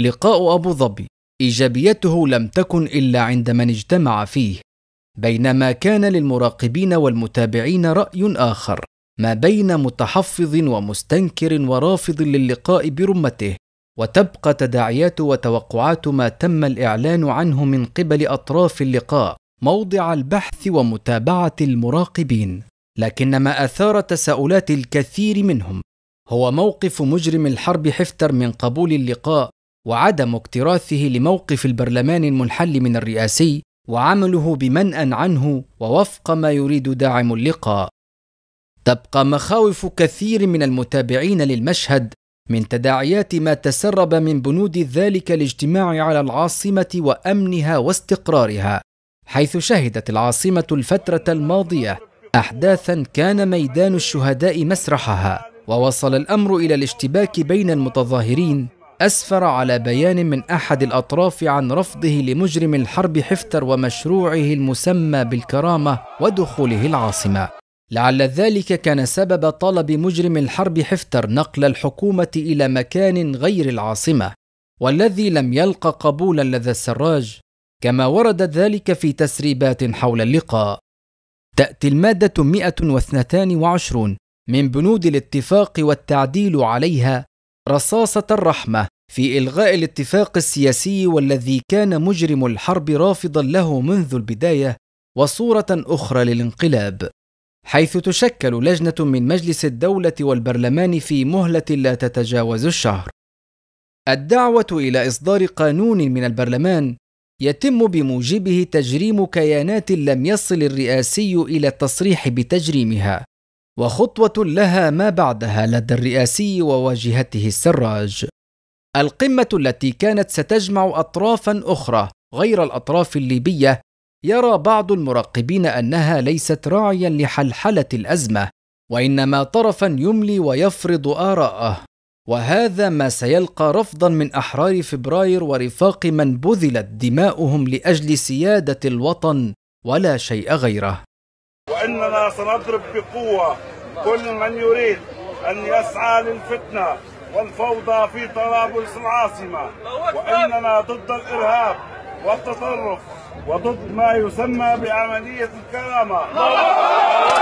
لقاء أبو ظبي إيجابيته لم تكن إلا عند من اجتمع فيه بينما كان للمراقبين والمتابعين رأي آخر ما بين متحفظ ومستنكر ورافض للقاء برمته وتبقى تداعيات وتوقعات ما تم الإعلان عنه من قبل أطراف اللقاء موضع البحث ومتابعة المراقبين لكن ما أثار تساؤلات الكثير منهم هو موقف مجرم الحرب حفتر من قبول اللقاء وعدم اكتراثه لموقف البرلمان المنحل من الرئاسي وعمله بمنأ عنه ووفق ما يريد داعم اللقاء تبقى مخاوف كثير من المتابعين للمشهد من تداعيات ما تسرب من بنود ذلك الاجتماع على العاصمه وامنها واستقرارها حيث شهدت العاصمه الفتره الماضيه احداثا كان ميدان الشهداء مسرحها ووصل الامر الى الاشتباك بين المتظاهرين أسفر على بيان من أحد الأطراف عن رفضه لمجرم الحرب حفتر ومشروعه المسمى بالكرامة ودخوله العاصمة. لعل ذلك كان سبب طلب مجرم الحرب حفتر نقل الحكومة إلى مكان غير العاصمة، والذي لم يلق قبولا لدى السراج، كما ورد ذلك في تسريبات حول اللقاء. تأتي المادة 122 من بنود الاتفاق والتعديل عليها رصاصة الرحمة في إلغاء الاتفاق السياسي والذي كان مجرم الحرب رافضا له منذ البداية وصورة أخرى للانقلاب حيث تشكل لجنة من مجلس الدولة والبرلمان في مهلة لا تتجاوز الشهر. الدعوة إلى إصدار قانون من البرلمان يتم بموجبه تجريم كيانات لم يصل الرئاسي إلى التصريح بتجريمها، وخطوة لها ما بعدها لدى الرئاسي وواجهته السراج. القمة التي كانت ستجمع أطرافا أخرى غير الأطراف الليبية يرى بعض المراقبين أنها ليست راعيا لحلحلة الأزمة، وإنما طرفا يملي ويفرض آراءه، وهذا ما سيلقى رفضا من أحرار فبراير ورفاق من بذلت دماؤهم لأجل سيادة الوطن ولا شيء غيره. وإننا سنضرب بقوة كل من يريد أن يسعى للفتنة والفوضى في طرابلس العاصمة وإننا ضد الإرهاب والتطرف وضد ما يسمى بعملية الكرامة